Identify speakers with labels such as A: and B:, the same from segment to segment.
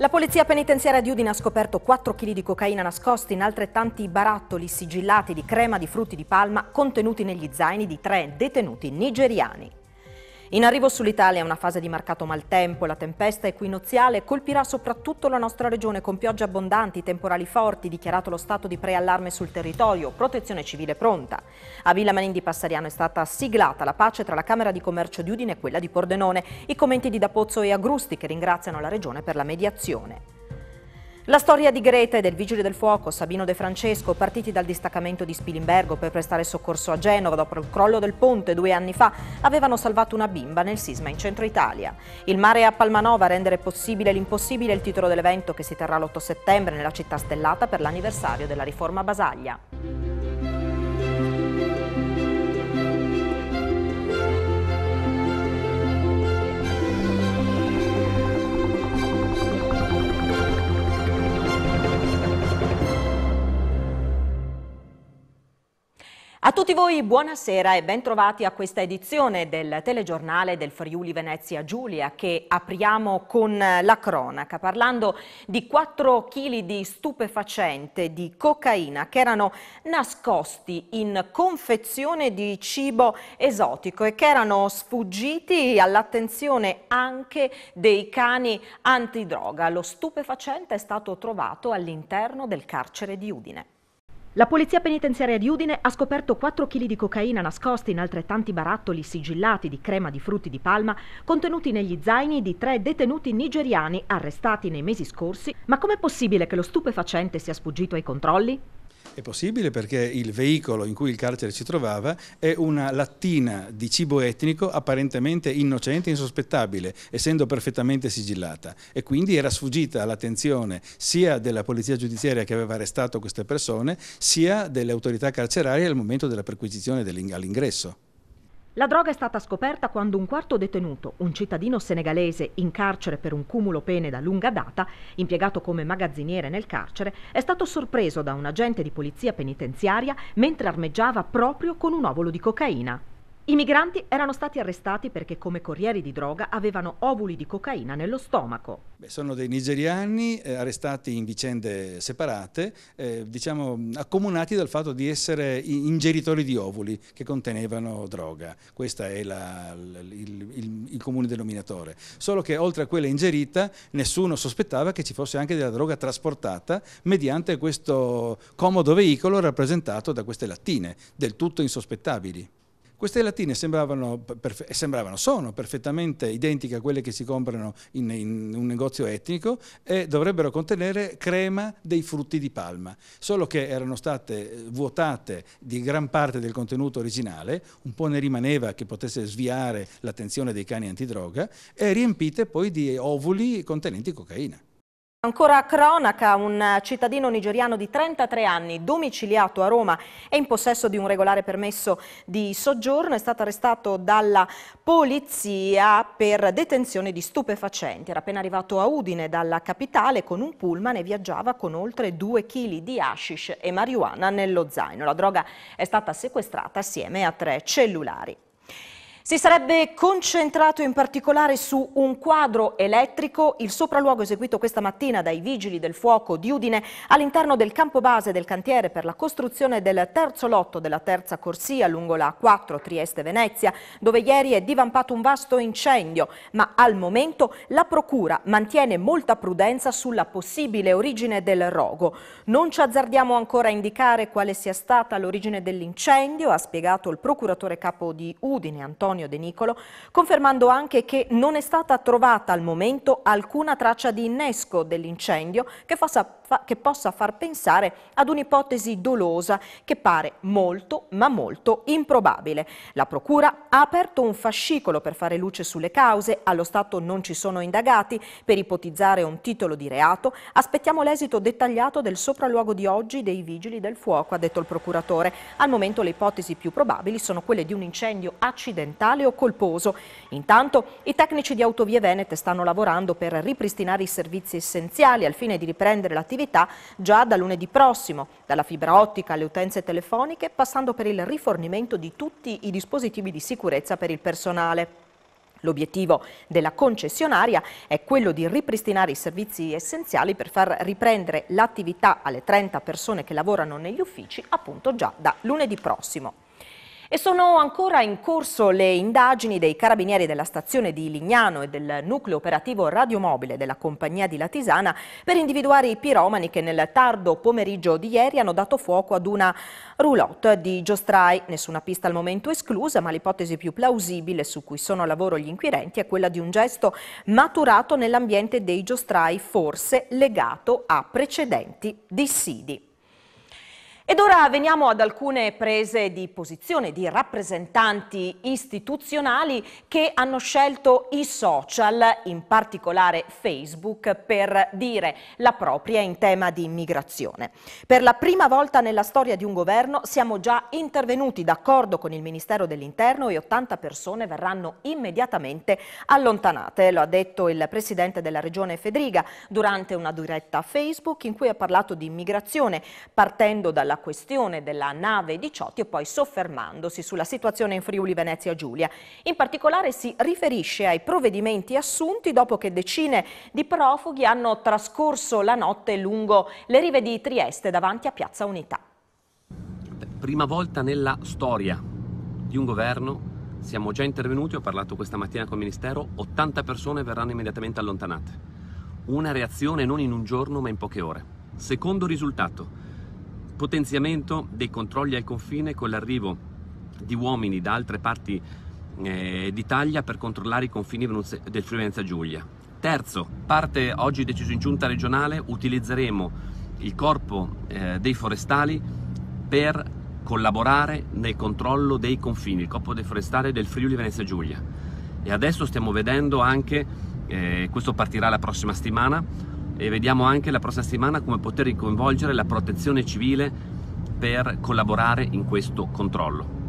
A: La polizia penitenziaria di Udine ha scoperto 4 kg di cocaina nascosti in altrettanti barattoli sigillati di crema di frutti di palma contenuti negli zaini di tre detenuti nigeriani. In arrivo sull'Italia una fase di marcato maltempo e la tempesta equinoziale colpirà soprattutto la nostra regione con piogge abbondanti, temporali forti, dichiarato lo stato di preallarme sul territorio, protezione civile pronta. A Villa Manin di Passariano è stata siglata la pace tra la Camera di Commercio di Udine e quella di Pordenone. I commenti di Dapozzo e Agrusti che ringraziano la regione per la mediazione. La storia di Greta e del vigile del fuoco Sabino De Francesco, partiti dal distaccamento di Spilimbergo per prestare soccorso a Genova dopo il crollo del ponte due anni fa, avevano salvato una bimba nel sisma in centro Italia. Il mare a Palmanova a rendere possibile l'impossibile il titolo dell'evento che si terrà l'8 settembre nella città stellata per l'anniversario della riforma Basaglia. A tutti voi buonasera e bentrovati a questa edizione del telegiornale del Friuli Venezia Giulia che apriamo con la cronaca parlando di 4 kg di stupefacente di cocaina che erano nascosti in confezione di cibo esotico e che erano sfuggiti all'attenzione anche dei cani antidroga. Lo stupefacente è stato trovato all'interno del carcere di Udine. La polizia penitenziaria di Udine ha scoperto 4 kg di cocaina nascosti in altrettanti barattoli sigillati di crema di frutti di palma contenuti negli zaini di tre detenuti nigeriani arrestati nei mesi scorsi. Ma com'è possibile che lo stupefacente sia sfuggito ai controlli?
B: È possibile perché il veicolo in cui il carcere si trovava è una lattina di cibo etnico apparentemente innocente e insospettabile, essendo perfettamente sigillata e quindi era sfuggita all'attenzione sia della polizia giudiziaria che aveva arrestato queste persone, sia delle autorità carcerarie al momento della perquisizione all'ingresso.
A: La droga è stata scoperta quando un quarto detenuto, un cittadino senegalese in carcere per un cumulo pene da lunga data, impiegato come magazziniere nel carcere, è stato sorpreso da un agente di polizia penitenziaria mentre armeggiava proprio con un ovolo di cocaina. I migranti erano stati arrestati perché come corrieri di droga avevano ovuli di cocaina nello stomaco.
B: Beh, sono dei nigeriani eh, arrestati in vicende separate, eh, diciamo accomunati dal fatto di essere ingeritori di ovuli che contenevano droga. Questo è la, il, il, il comune denominatore. Solo che oltre a quella ingerita nessuno sospettava che ci fosse anche della droga trasportata mediante questo comodo veicolo rappresentato da queste lattine, del tutto insospettabili. Queste latine sembravano, perfe- eh, sembravano, sono perfettamente identiche a quelle che si comprano in, in, un negozio etnico e dovrebbero contenere crema dei frutti di palma, solo che erano state eh, vuotate di gran parte del contenuto originale, un po' ne rimaneva che potesse sviare l'attenzione dei cani antidroga, e riempite poi di ovuli contenenti cocaina.
A: Ancora a cronaca, un cittadino nigeriano di 33 anni, domiciliato a Roma e in possesso di un regolare permesso di soggiorno, è stato arrestato dalla polizia per detenzione di stupefacenti. Era appena arrivato a Udine dalla capitale con un pullman e viaggiava con oltre 2 kg di hashish e marijuana nello zaino. La droga è stata sequestrata assieme a tre cellulari. Si sarebbe concentrato in particolare su un quadro elettrico, il sopralluogo eseguito questa mattina dai vigili del fuoco di Udine all'interno del campo base del cantiere per la costruzione del terzo lotto della terza corsia lungo la 4 Trieste-Venezia, dove ieri è divampato un vasto incendio, ma al momento la Procura mantiene molta prudenza sulla possibile origine del rogo. Non ci azzardiamo ancora a indicare quale sia stata l'origine dell'incendio, ha spiegato il procuratore capo di Udine, Antonio Antonio De Nicolo, confermando anche che non è stata trovata al momento alcuna traccia di innesco dell'incendio che fa sapere che possa far pensare ad un'ipotesi dolosa che pare molto ma molto improbabile. La Procura ha aperto un fascicolo per fare luce sulle cause, allo Stato non ci sono indagati, per ipotizzare un titolo di reato aspettiamo l'esito dettagliato del sopralluogo di oggi dei vigili del fuoco, ha detto il procuratore. Al momento le ipotesi più probabili sono quelle di un incendio accidentale o colposo. Intanto i tecnici di Autovie Venete stanno lavorando per ripristinare i servizi essenziali al fine di riprendere l'attività attività già da lunedì prossimo, dalla fibra ottica alle utenze telefoniche, passando per il rifornimento di tutti i dispositivi di sicurezza per il personale. L'obiettivo della concessionaria è quello di ripristinare i servizi essenziali per far riprendere l'attività alle 30 persone che lavorano negli uffici appunto già da lunedì prossimo. E sono ancora in corso le indagini dei carabinieri della stazione di Lignano e del nucleo operativo radiomobile della compagnia di Latisana per individuare i piromani che nel tardo pomeriggio di ieri hanno dato fuoco ad una roulotte di giostrai. Nessuna pista al momento esclusa, ma l'ipotesi più plausibile su cui sono a lavoro gli inquirenti è quella di un gesto maturato nell'ambiente dei giostrai, forse legato a precedenti dissidi. Ed ora veniamo ad alcune prese di posizione di rappresentanti istituzionali che hanno scelto i social, in particolare Facebook, per dire la propria in tema di immigrazione. Per la prima volta nella storia di un governo siamo già intervenuti d'accordo con il Ministero dell'Interno e 80 persone verranno immediatamente allontanate, lo ha detto il Presidente della Regione Federica durante una diretta Facebook in cui ha parlato di immigrazione partendo dalla questione della nave 18 e poi soffermandosi sulla situazione in Friuli Venezia Giulia. In particolare si riferisce ai provvedimenti assunti dopo che decine di profughi hanno trascorso la notte lungo le rive di Trieste davanti a Piazza Unità.
C: Prima volta nella storia di un governo siamo già intervenuti, ho parlato questa mattina col Ministero, 80 persone verranno immediatamente allontanate. Una reazione non in un giorno ma in poche ore. Secondo risultato, potenziamento dei controlli al confine con l'arrivo di uomini da altre parti eh, d'Italia per controllare i confini del Friulenza Giulia. Terzo, parte oggi deciso in giunta regionale, utilizzeremo il corpo eh, dei forestali per collaborare nel controllo dei confini, il corpo dei forestali del Friuli Venezia Giulia. E adesso stiamo vedendo anche, eh, questo partirà la prossima settimana, e vediamo anche la prossima settimana come poter coinvolgere la protezione civile per collaborare in questo controllo.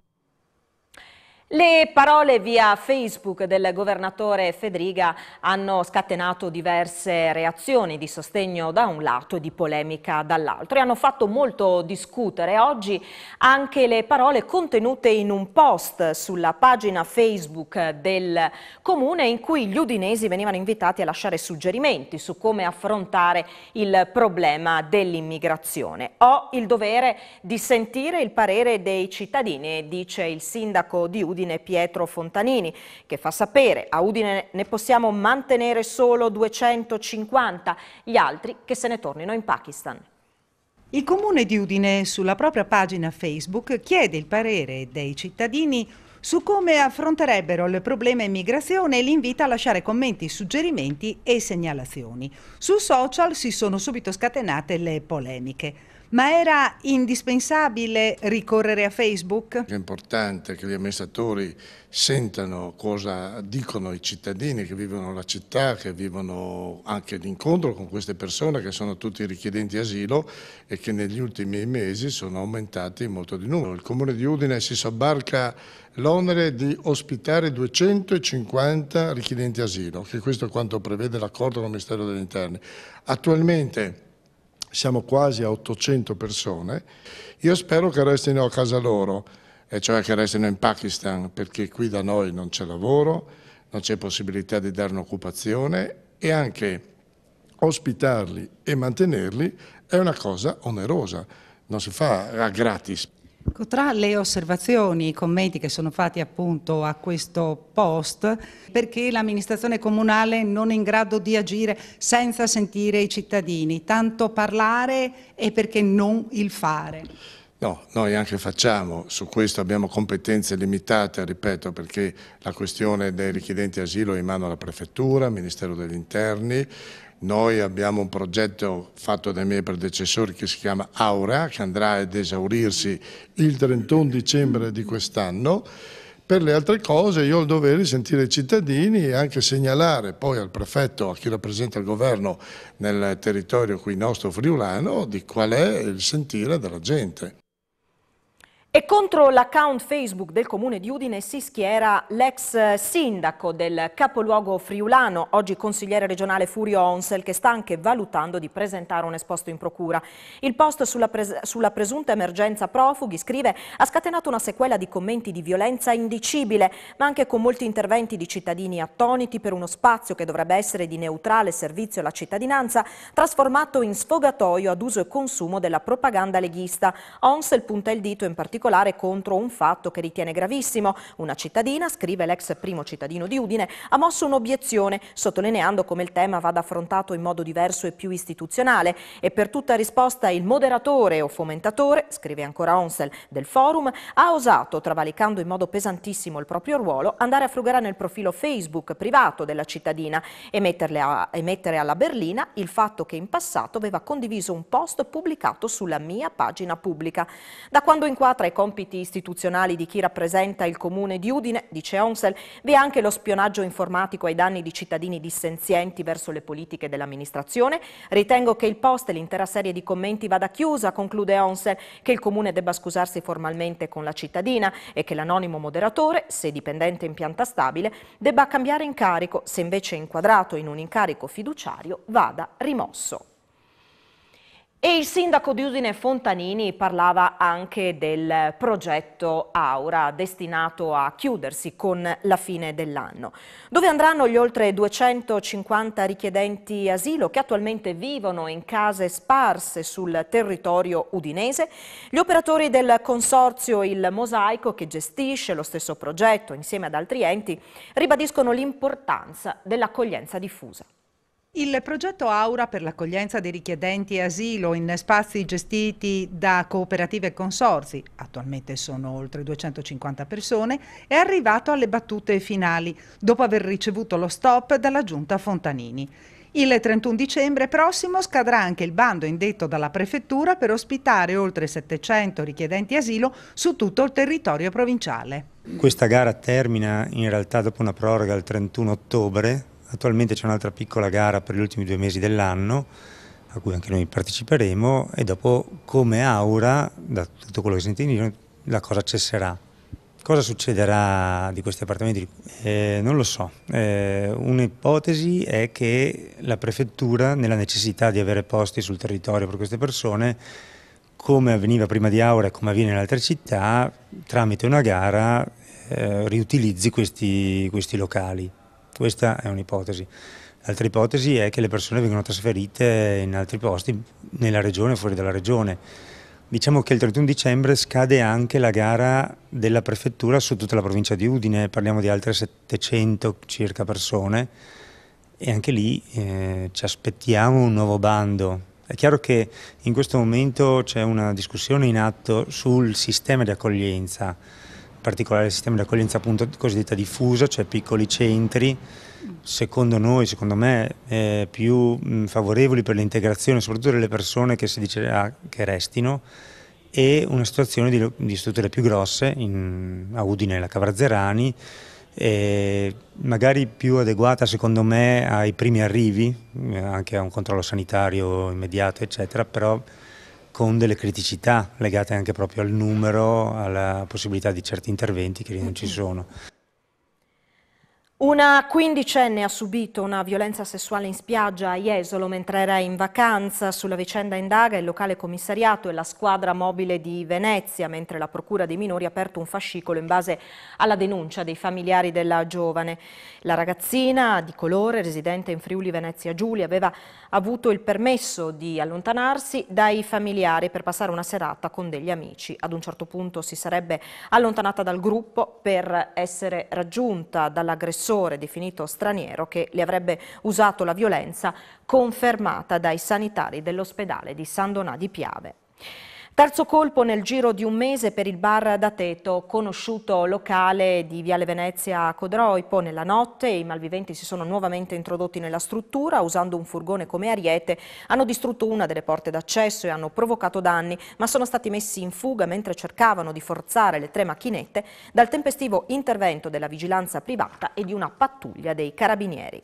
A: Le parole via Facebook del governatore Federica hanno scatenato diverse reazioni di sostegno da un lato e di polemica dall'altro e hanno fatto molto discutere oggi anche le parole contenute in un post sulla pagina Facebook del comune in cui gli udinesi venivano invitati a lasciare suggerimenti su come affrontare il problema dell'immigrazione. Ho il dovere di sentire il parere dei cittadini, dice il sindaco di Udine Udine Pietro Fontanini, che fa sapere a Udine ne possiamo mantenere solo 250, gli altri che se
D: ne tornino in Pakistan. Il comune di Udine sulla propria pagina Facebook chiede il parere dei cittadini su come affronterebbero il problema immigrazione e li invita a lasciare commenti, suggerimenti e segnalazioni. Su social si sono subito scatenate le polemiche. Ma era indispensabile ricorrere a Facebook? È
E: importante che gli amministratori sentano cosa dicono i cittadini che vivono la città, che vivono anche l'incontro con queste persone che sono tutti richiedenti asilo e che negli ultimi mesi sono aumentati molto di numero. Il comune di Udine si sobbarca l'onere di ospitare 250 richiedenti asilo, che questo è quanto prevede l'accordo con il Ministero degli Interni. Attualmente siamo quasi a 800 persone, io spero che restino a casa loro, e cioè che restino in Pakistan, perché qui da noi non c'è lavoro, non c'è possibilità di dare un'occupazione e anche ospitarli e mantenerli è una cosa onerosa, non si fa a gratis.
D: Ecco, tra le osservazioni, i commenti che sono fatti appunto a questo post, perché l'amministrazione comunale non è in grado di agire senza sentire i cittadini, tanto parlare e perché non il fare?
E: No, noi anche facciamo, su questo abbiamo competenze limitate, ripeto, perché la questione dei richiedenti asilo è in mano alla Prefettura, al Ministero degli Interni, noi abbiamo un progetto fatto dai miei predecessori che si chiama Aura, che andrà ad esaurirsi il 31 dicembre di quest'anno. Per le altre cose io ho il dovere di sentire i cittadini e anche segnalare poi al prefetto, a chi rappresenta il governo nel territorio qui nostro friulano, di qual è il sentire della gente.
D: E
A: contro l'account Facebook del comune di Udine si schiera l'ex sindaco del capoluogo friulano, oggi consigliere regionale Furio Onsel, che sta anche valutando di presentare un esposto in procura. Il post sulla, pres sulla presunta emergenza profughi, scrive, ha scatenato una sequela di commenti di violenza indicibile, ma anche con molti interventi di cittadini attoniti per uno spazio che dovrebbe essere di neutrale servizio alla cittadinanza, trasformato in sfogatoio ad uso e consumo della propaganda leghista. Onsel punta il dito in particolare particolare contro un fatto che ritiene gravissimo. Una cittadina, scrive l'ex primo cittadino di Udine, ha mosso un'obiezione, sottolineando come il tema vada affrontato in modo diverso e più istituzionale. E per tutta risposta il moderatore o fomentatore, scrive ancora Onsel, del forum, ha osato, travalicando in modo pesantissimo il proprio ruolo, andare a frugare nel profilo Facebook privato della cittadina e, a, e mettere alla berlina il fatto che in passato aveva condiviso un post pubblicato sulla mia pagina pubblica. Da quando inquadra ai compiti istituzionali di chi rappresenta il comune di Udine, dice Onsel, vi è anche lo spionaggio informatico ai danni di cittadini dissenzienti verso le politiche dell'amministrazione. Ritengo che il post e l'intera serie di commenti vada chiusa, conclude Onsel, che il comune debba scusarsi formalmente con la cittadina e che l'anonimo moderatore, se dipendente in pianta stabile, debba cambiare incarico, se invece inquadrato in un incarico fiduciario vada rimosso. E il sindaco di Udine Fontanini parlava anche del progetto Aura, destinato a chiudersi con la fine dell'anno. Dove andranno gli oltre 250 richiedenti asilo che attualmente vivono in case sparse sul territorio udinese? Gli operatori del consorzio Il Mosaico, che gestisce lo stesso progetto insieme ad altri enti, ribadiscono l'importanza dell'accoglienza diffusa.
D: Il progetto Aura per l'accoglienza dei richiedenti asilo in spazi gestiti da cooperative e consorzi, attualmente sono oltre 250 persone, è arrivato alle battute finali dopo aver ricevuto lo stop dalla giunta Fontanini. Il 31 dicembre prossimo scadrà anche il bando indetto dalla Prefettura per ospitare oltre 700 richiedenti asilo su tutto il territorio provinciale.
F: Questa gara termina in realtà dopo una proroga il 31 ottobre Attualmente c'è un'altra piccola gara per gli ultimi due mesi dell'anno a cui anche noi parteciperemo e dopo come aura, da tutto quello che sentite, la cosa cesserà. Cosa succederà di questi appartamenti? Eh, non lo so. Eh, un'ipotesi è che la prefettura, nella necessità di avere posti sul territorio per queste persone, come avveniva prima di Aura e come avviene in altre città, tramite una gara eh, riutilizzi questi, questi locali. Questa è un'ipotesi. L'altra ipotesi è che le persone vengano trasferite in altri posti, nella regione fuori dalla regione. Diciamo che il 31 dicembre scade anche la gara della prefettura su tutta la provincia di Udine, parliamo di altre 700 circa persone e anche lì eh, ci aspettiamo un nuovo bando. È chiaro che in questo momento c'è una discussione in atto sul sistema di accoglienza particolare sistema di accoglienza appunto cosiddetta diffusa, cioè piccoli centri, secondo noi, secondo me, eh, più mh, favorevoli per l'integrazione, soprattutto delle persone che si dice ah, che restino, e una situazione di, di strutture più grosse, in, a Udine la Cavarzerani, eh, magari più adeguata secondo me ai primi arrivi, eh, anche a un controllo sanitario immediato, eccetera, però con delle criticità legate anche proprio al numero, alla possibilità di certi interventi che lì non ci sono.
A: Una quindicenne ha subito una violenza sessuale in spiaggia a Jesolo mentre era in vacanza. Sulla vicenda indaga il locale commissariato e la squadra mobile di Venezia, mentre la procura dei minori ha aperto un fascicolo in base alla denuncia dei familiari della giovane. La ragazzina di colore, residente in Friuli Venezia Giulia, aveva avuto il permesso di allontanarsi dai familiari per passare una serata con degli amici. Ad un certo punto si sarebbe allontanata dal gruppo per essere raggiunta dall'aggressore aggressore definito straniero che le avrebbe usato la violenza confermata dai sanitari dell'ospedale di San Donà di Piave. Terzo colpo nel giro di un mese per il bar da Teto, conosciuto locale di Viale Venezia a Codroipo. Nella notte i malviventi si sono nuovamente introdotti nella struttura, usando un furgone come ariete, hanno distrutto una delle porte d'accesso e hanno provocato danni, ma sono stati messi in fuga mentre cercavano di forzare le tre macchinette dal tempestivo intervento della vigilanza privata e di una pattuglia dei carabinieri.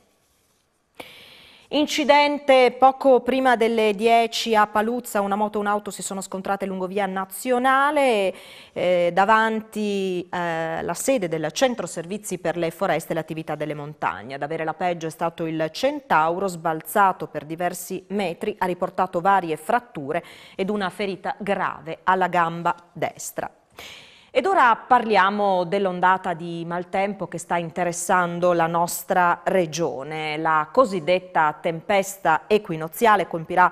A: Incidente poco prima delle 10 a Paluzza, una moto e un'auto si sono scontrate lungo via nazionale, eh, davanti alla eh, sede del centro servizi per le foreste e l'attività delle montagne. Ad avere la peggio è stato il centauro, sbalzato per diversi metri, ha riportato varie fratture ed una ferita grave alla gamba destra. Ed ora parliamo dell'ondata di maltempo che sta interessando la nostra regione. La cosiddetta tempesta equinoziale colpirà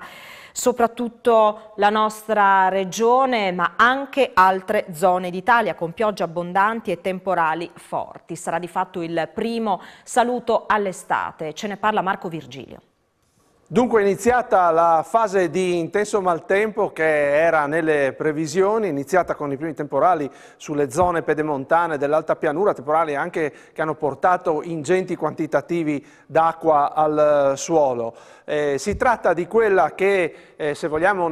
A: soprattutto la nostra regione ma anche altre zone d'Italia con piogge abbondanti e temporali forti. Sarà di fatto il primo saluto all'estate. Ce ne parla Marco Virgilio.
G: Dunque è iniziata la fase di intenso maltempo che era nelle previsioni, iniziata con i primi temporali sulle zone pedemontane dell'alta pianura, temporali anche che hanno portato ingenti quantitativi d'acqua al eh, suolo. Eh, si tratta di quella che, eh, se vogliamo,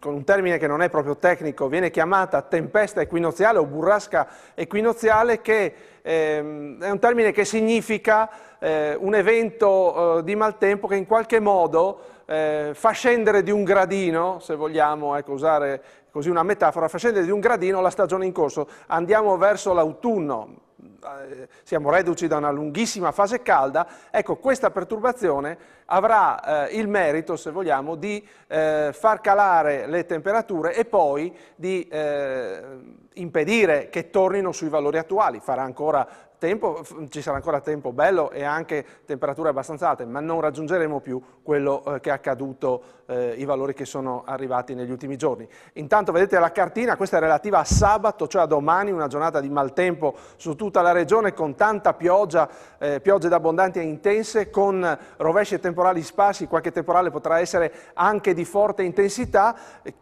G: con un termine che non è proprio tecnico, viene chiamata tempesta equinoziale o burrasca equinoziale, che ehm, è un termine che significa eh, un evento eh, di maltempo che in qualche modo eh, fa scendere di un gradino, se vogliamo ecco, usare così una metafora, fa scendere di un gradino la stagione in corso. Andiamo verso l'autunno, eh, siamo reduci da una lunghissima fase calda, ecco questa perturbazione avrà eh, il merito, se vogliamo, di eh, far calare le temperature e poi di eh, impedire che tornino sui valori attuali, farà ancora tempo, ci sarà ancora tempo bello e anche temperature abbastanza alte, ma non raggiungeremo più quello eh, che è accaduto, eh, i valori che sono arrivati negli ultimi giorni. Intanto vedete la cartina, questa è relativa a sabato, cioè a domani, una giornata di maltempo su tutta la regione con tanta pioggia, eh, piogge d'abbondanti e intense, con rovesci temporali sparsi, qualche temporale potrà essere anche di forte intensità,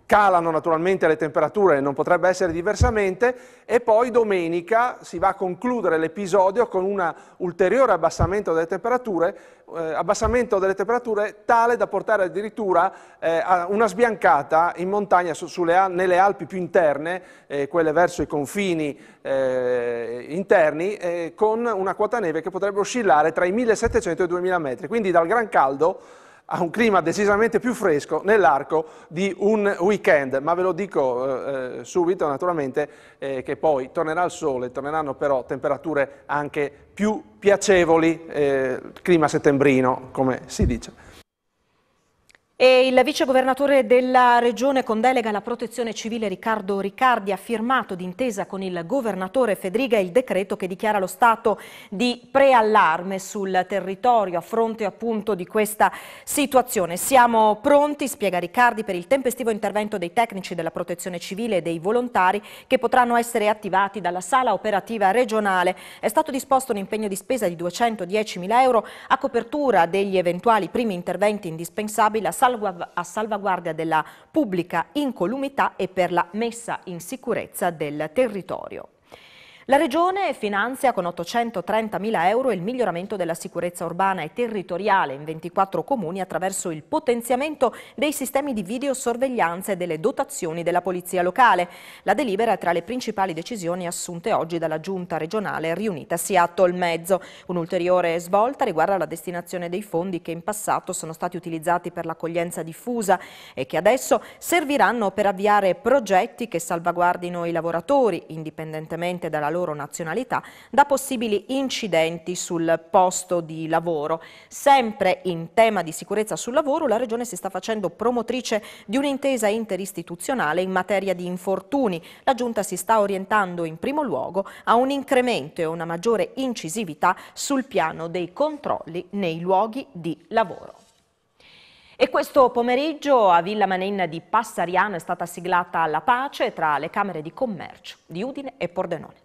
G: calano naturalmente le temperature, non potrebbe essere diversamente, assolutamente. E poi domenica si va a concludere l'episodio con un ulteriore abbassamento delle temperature, eh, abbassamento delle temperature tale da portare addirittura eh, a una sbiancata in montagna su, sulle, nelle Alpi più interne, eh, quelle verso i confini eh, interni, eh, con una quota neve che potrebbe oscillare tra i 1700 e i 2000 metri. Quindi dal gran caldo a un clima decisamente più fresco nell'arco di un weekend, ma ve lo dico eh, eh, subito naturalmente eh, che poi tornerà il sole, torneranno però temperature anche più piacevoli, eh, clima settembrino come si dice.
A: E il vicegovernatore della regione con delega alla protezione civile Riccardo Riccardi ha firmato d'intesa con il governatore Federica il decreto che dichiara lo stato di preallarme sul territorio a fronte appunto di questa situazione. Siamo pronti, spiega Riccardi, per il tempestivo intervento dei tecnici della protezione civile e dei volontari che potranno essere attivati dalla sala operativa regionale. È stato disposto un impegno di spesa di 210 mila euro a copertura degli eventuali primi interventi indispensabili a salva a salvaguardia della pubblica incolumità e per la messa in sicurezza del territorio. La Regione finanzia con 830.000 euro il miglioramento della sicurezza urbana e territoriale in 24 comuni attraverso il potenziamento dei sistemi di videosorveglianza e delle dotazioni della polizia locale. La delibera è tra le principali decisioni assunte oggi dalla Giunta regionale riunitasi a Tolmezzo. Un'ulteriore svolta riguarda la destinazione dei fondi che in passato sono stati utilizzati per l'accoglienza diffusa e che adesso serviranno per avviare progetti che salvaguardino i lavoratori, indipendentemente dalla loro nazionalità da possibili incidenti sul posto di lavoro. Sempre in tema di sicurezza sul lavoro, la Regione si sta facendo promotrice di un'intesa interistituzionale in materia di infortuni. La Giunta si sta orientando in primo luogo a un incremento e una maggiore incisività sul piano dei controlli nei luoghi di lavoro. E questo pomeriggio a Villa Manin di Passariano è stata siglata la pace tra le Camere di Commercio di Udine e Pordenone.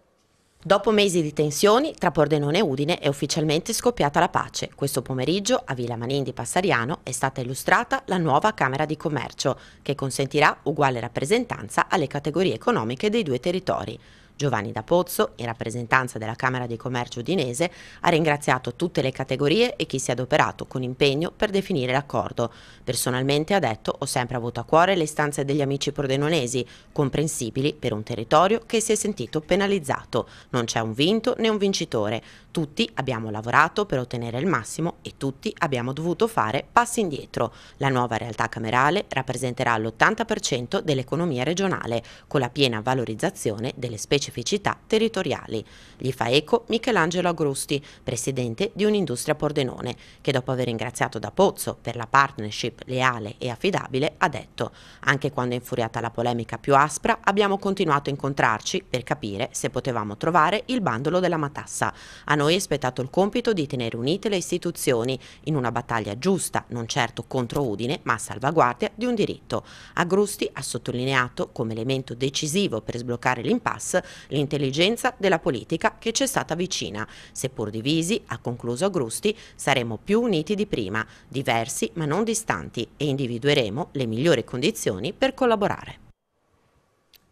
H: Dopo mesi di tensioni, tra Pordenone e Udine è ufficialmente scoppiata la pace. Questo pomeriggio a Villa Manin di Passariano è stata illustrata la nuova Camera di Commercio, che consentirà uguale rappresentanza alle categorie economiche dei due territori. Giovanni da Pozzo, in rappresentanza della Camera di Commercio udinese, ha ringraziato tutte le categorie e chi si è adoperato con impegno per definire l'accordo. Personalmente ha detto ho sempre avuto a cuore le istanze degli amici prodenonesi, comprensibili per un territorio che si è sentito penalizzato. Non c'è un vinto né un vincitore. Tutti abbiamo lavorato per ottenere il massimo e tutti abbiamo dovuto fare passi indietro. La nuova realtà camerale rappresenterà l'80% dell'economia regionale, con la piena valorizzazione delle specificità territoriali. Gli fa eco Michelangelo Agrusti, presidente di Un'Industria Pordenone, che dopo aver ringraziato da Pozzo per la partnership leale e affidabile ha detto «Anche quando è infuriata la polemica più aspra, abbiamo continuato a incontrarci per capire se potevamo trovare il bandolo della matassa». Hanno noi è spettato il compito di tenere unite le istituzioni in una battaglia giusta, non certo contro Udine, ma a salvaguardia di un diritto. Agrusti ha sottolineato come elemento decisivo per sbloccare l'impasse l'intelligenza della politica che ci è stata vicina. Seppur divisi, ha concluso Agrusti, saremo più uniti di prima, diversi ma non distanti e individueremo le migliori
A: condizioni per
H: collaborare.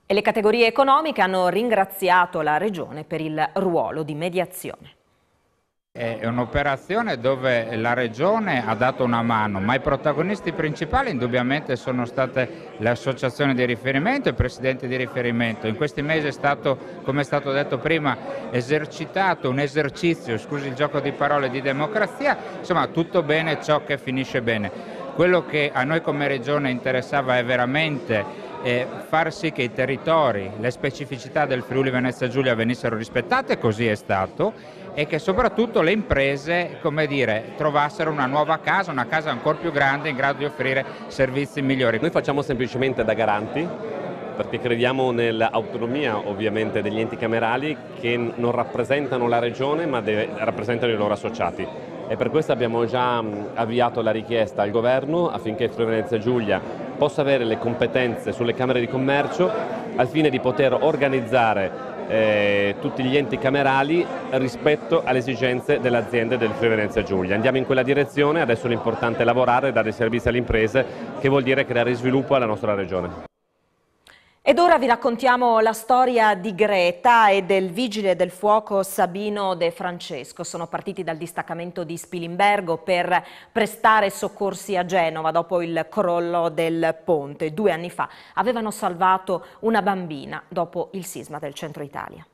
A: E le categorie economiche hanno ringraziato la Regione per il ruolo di mediazione.
I: È un'operazione dove la Regione ha dato una mano, ma i protagonisti principali indubbiamente sono state le associazioni di riferimento e il Presidente di riferimento. In questi mesi è stato, come è stato detto prima, esercitato un esercizio, scusi il gioco di parole, di democrazia, insomma tutto bene ciò che finisce bene. Quello che a noi come Regione interessava è veramente eh, far sì che i territori, le specificità del Friuli Venezia Giulia venissero rispettate, così è stato e che soprattutto le imprese dire, trovassero una nuova casa, una casa ancora più grande in grado di offrire servizi migliori.
C: Noi facciamo semplicemente da garanti perché crediamo nell'autonomia ovviamente degli enti camerali che non rappresentano la regione ma rappresentano i loro associati e per questo abbiamo già avviato la richiesta al governo affinché Friuli Venezia Giulia possa avere le competenze sulle Camere di Commercio al fine di poter organizzare eh, tutti gli enti camerali rispetto alle esigenze delle aziende del Friuli Venezia Giulia. Andiamo in quella direzione, adesso l'importante è lavorare, dare servizi alle imprese, che vuol dire creare sviluppo alla nostra regione.
A: Ed ora vi raccontiamo la storia di Greta e del vigile del fuoco Sabino De Francesco. Sono partiti dal distaccamento di Spilimbergo per prestare soccorsi a Genova dopo il crollo del ponte. Due anni fa avevano salvato una bambina dopo il sisma del centro Italia.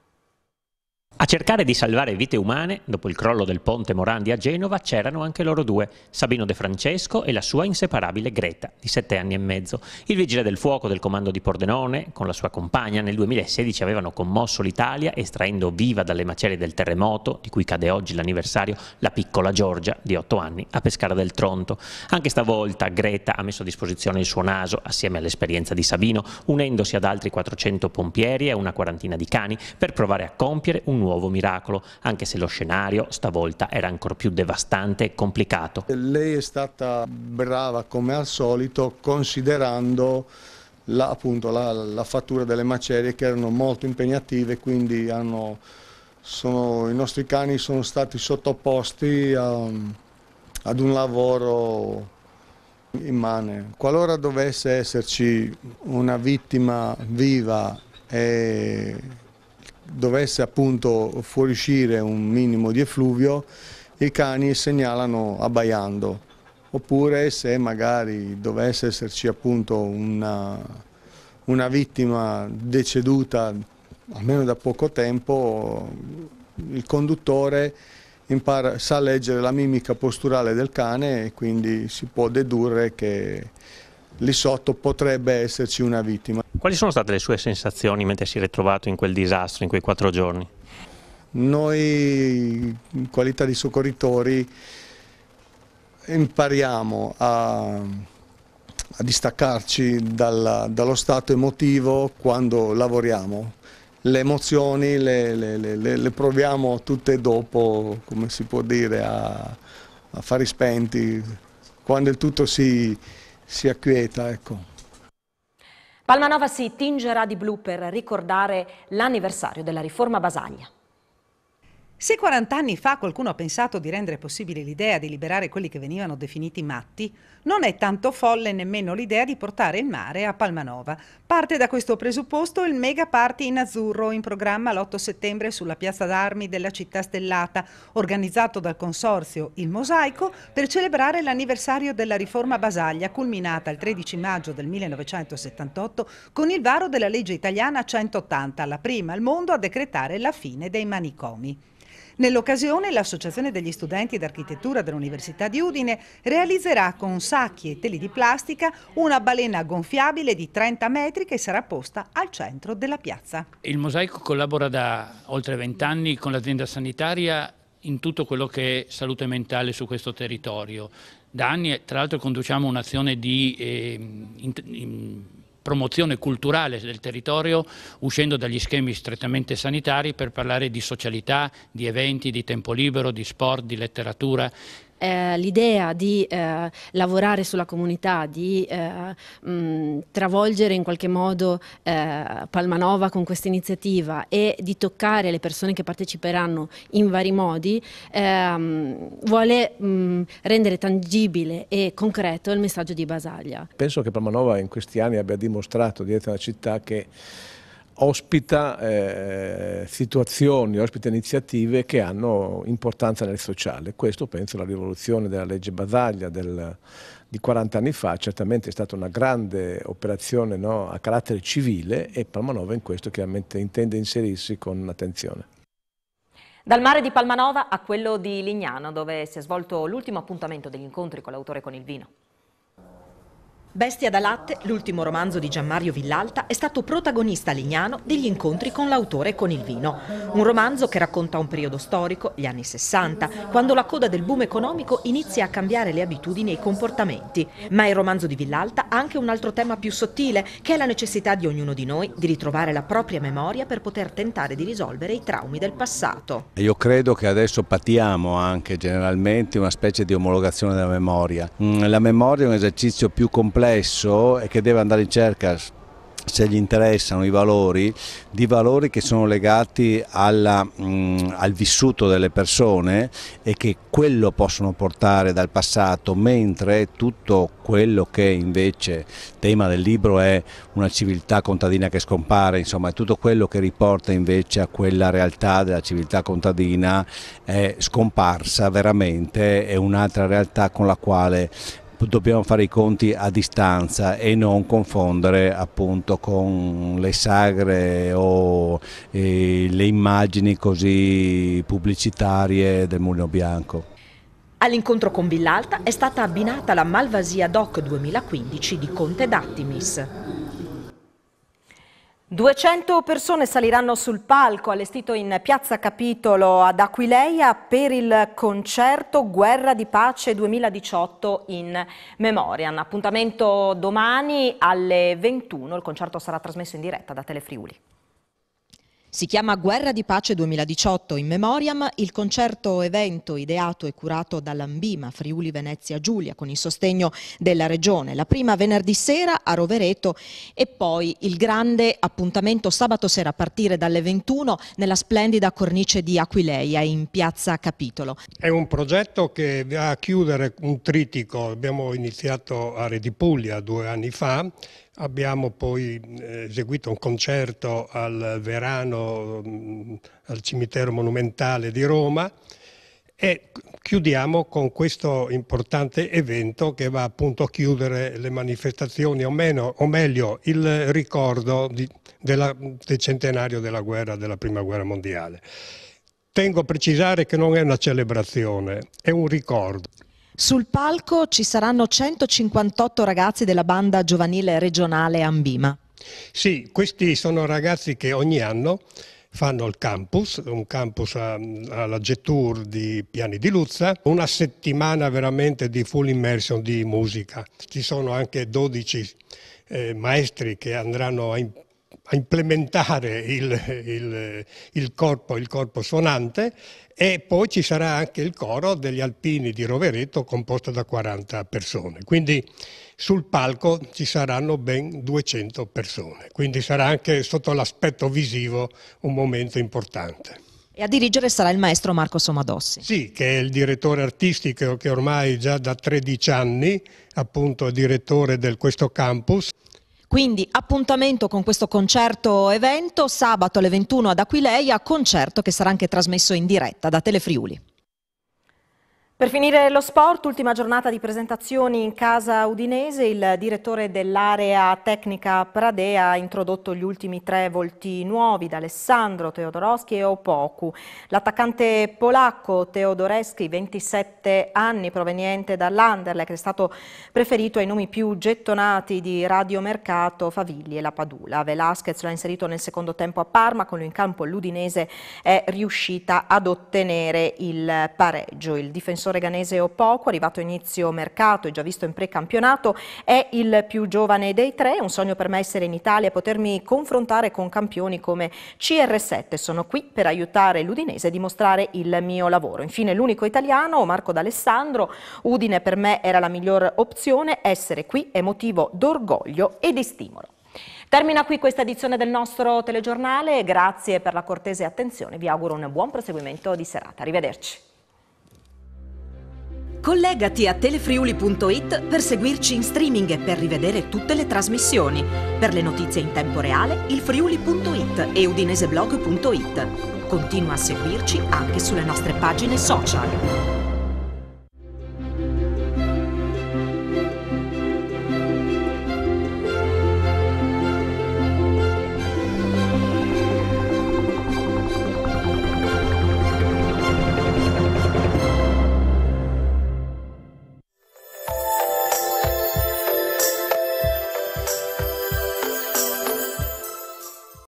C: A cercare di salvare vite umane, dopo il crollo del ponte Morandi a Genova, c'erano anche loro due, Sabino De Francesco e la sua inseparabile Greta, di sette anni e mezzo. Il vigile del fuoco del comando di Pordenone, con la sua compagna, nel 2016 avevano commosso l'Italia estraendo viva dalle macerie del terremoto, di cui cade oggi l'anniversario, la piccola Giorgia, di otto anni, a Pescara del Tronto. Anche stavolta Greta ha messo a disposizione il suo naso, assieme all'esperienza di Sabino, unendosi ad altri 400 pompieri e una quarantina di cani, per provare a compiere un nuovo miracolo, anche se lo scenario stavolta era ancora più devastante e complicato.
J: Lei è stata brava come al solito considerando la, appunto, la, la fattura delle macerie che erano molto impegnative quindi hanno, sono, i nostri cani sono stati sottoposti a, ad un lavoro immane. Qualora dovesse esserci una vittima viva e dovesse appunto fuoriuscire un minimo di effluvio, i cani segnalano abbaiando, oppure se magari dovesse esserci appunto una, una vittima deceduta almeno da poco tempo, il conduttore impara, sa leggere la mimica posturale del cane e quindi si può dedurre che lì sotto potrebbe esserci una vittima.
C: Quali sono state le sue sensazioni mentre si è ritrovato in quel disastro, in quei quattro giorni?
J: Noi in qualità di soccorritori impariamo a, a distaccarci dalla, dallo stato emotivo quando lavoriamo. Le emozioni le, le, le, le proviamo tutte dopo, come si può dire, a, a fare spenti. Quando il tutto si, si acquieta. Ecco.
A: Palmanova si tingerà di blu per ricordare l'anniversario della
D: riforma Basaglia. Se 40 anni fa qualcuno ha pensato di rendere possibile l'idea di liberare quelli che venivano definiti matti, non è tanto folle nemmeno l'idea di portare il mare a Palmanova. Parte da questo presupposto il mega party in azzurro in programma l'8 settembre sulla piazza d'armi della città stellata, organizzato dal consorzio Il Mosaico per celebrare l'anniversario della riforma Basaglia culminata il 13 maggio del 1978 con il varo della legge italiana 180, la prima al mondo a decretare la fine dei manicomi. Nell'occasione l'Associazione degli Studenti d'Architettura dell'Università di Udine realizzerà con sacchi e teli di plastica una balena gonfiabile di 30 metri che sarà posta al centro della piazza.
C: Il Mosaico collabora da oltre 20 anni con l'azienda sanitaria in tutto quello che è salute mentale su questo territorio. Da anni tra l'altro conduciamo un'azione di eh, in, in, promozione culturale del territorio uscendo dagli schemi strettamente sanitari per parlare di socialità, di eventi, di tempo libero, di sport, di letteratura,
H: eh, l'idea di eh, lavorare sulla comunità, di eh, mh, travolgere in qualche modo eh, Palmanova con questa iniziativa e di toccare le persone che parteciperanno in vari modi, ehm, vuole mh, rendere tangibile e concreto il messaggio di Basaglia.
J: Penso che Palmanova in questi anni abbia dimostrato di essere una città che ospita eh, situazioni, ospita iniziative che hanno importanza nel sociale. Questo penso la rivoluzione della legge Basaglia del, di 40 anni fa certamente è stata una grande operazione no, a carattere civile e Palmanova in questo chiaramente intende inserirsi con attenzione.
A: Dal mare di Palmanova a quello di Lignano, dove si è svolto l'ultimo appuntamento degli incontri con l'autore con il vino. Bestia da latte, l'ultimo romanzo di Gianmario Villalta, è stato protagonista a Lignano degli incontri con l'autore e con il vino. Un romanzo che racconta un periodo storico, gli anni 60, quando la coda del boom economico inizia a cambiare le abitudini e i comportamenti. Ma il romanzo di Villalta ha anche un altro tema più sottile, che è la necessità di ognuno di noi di ritrovare la propria memoria per poter tentare di risolvere i traumi del passato.
C: Io credo che adesso patiamo anche generalmente una specie di omologazione della memoria. Mm, la memoria è un esercizio più complesso complesso e che deve andare in cerca se gli interessano i valori, di valori che sono legati alla, mh, mm, al vissuto delle persone e che quello possono portare dal passato, mentre tutto quello che invece tema del libro è una civiltà contadina che scompare, insomma tutto quello che riporta invece a quella realtà della civiltà contadina è scomparsa veramente, è un'altra realtà con la quale dobbiamo fare i conti a distanza e non confondere appunto con le sagre o eh, le immagini così pubblicitarie del Mulino Bianco.
A: All'incontro con Villalta è stata abbinata la Malvasia DOC 2015 di Conte Dattimis. 200 persone saliranno sul palco allestito in Piazza Capitolo ad Aquileia per il concerto Guerra di Pace 2018 in Memoriam. Appuntamento domani alle 21, il concerto sarà trasmesso in diretta da Telefriuli. Si chiama Guerra di Pace 2018 in memoriam il concerto evento ideato e curato dall'Ambima Friuli Venezia Giulia con il sostegno della regione. La prima venerdì sera a Rovereto e poi il grande appuntamento sabato sera a partire dalle 21 nella splendida cornice di Aquileia in piazza Capitolo.
I: È un progetto che va a chiudere un tritico. Abbiamo iniziato a Redipuglia due anni fa Abbiamo poi eh, eseguito un concerto al Verano, mm, al Cimitero Monumentale di Roma e chiudiamo con questo importante evento che va appunto a chiudere le manifestazioni, o, meno, o meglio il ricordo di, della, del centenario della guerra, della Prima Guerra Mondiale. Tengo a precisare che non è una celebrazione, è un ricordo.
A: Sul palco ci saranno 158 ragazzi della banda giovanile regionale Ambima.
I: Sì, questi sono ragazzi che ogni anno fanno il campus, un campus eh, alla Gettour di Piani di Luzza, una settimana veramente di full immersion di musica. Ci sono anche 12 eh, maestri che andranno a, imparare a implementare il, il, il, corpo, il, corpo, suonante e poi ci sarà anche il coro degli alpini di Rovereto composto da 40 persone. Quindi sul palco ci saranno ben 200 persone, quindi sarà anche sotto l'aspetto visivo un momento importante.
A: E a dirigere sarà il maestro Marco Somadossi. Sì,
I: che è il direttore artistico che ormai già da 13 anni appunto è direttore di questo campus.
A: Quindi appuntamento con questo concerto evento sabato alle 21 ad Aquileia, concerto che sarà anche trasmesso in diretta da Telefriuli. Per finire lo sport, ultima giornata di presentazioni in casa udinese, il direttore dell'area tecnica Pradea ha introdotto gli ultimi tre volti nuovi, da Alessandro, Teodorowski e Opoku. L'attaccante polacco Teodoreschi, 27 anni, proveniente dall'Anderlecht, è stato preferito ai nomi più gettonati di Radiomercato, Favilli e La Padula. Velasquez l'ha inserito nel secondo tempo a Parma, con lui in campo l'udinese è riuscita ad ottenere il pareggio. Il difensore reganese poco, arrivato a inizio mercato e già visto in precampionato, è il più giovane dei tre, un sogno per me essere in Italia e potermi confrontare con campioni come CR7. Sono qui per aiutare l'Udinese a dimostrare il mio lavoro. Infine l'unico italiano, Marco D'Alessandro, Udine per me era la miglior opzione, essere qui è motivo d'orgoglio e di stimolo. Termina qui questa edizione del nostro telegiornale, grazie per la cortese attenzione, vi auguro un buon proseguimento di serata, arrivederci. Collegati a telefriuli.it per seguirci in streaming e per rivedere tutte le trasmissioni. Per le notizie in tempo reale, ilfriuli.it e udineseblog.it. Continua a seguirci anche sulle nostre pagine social.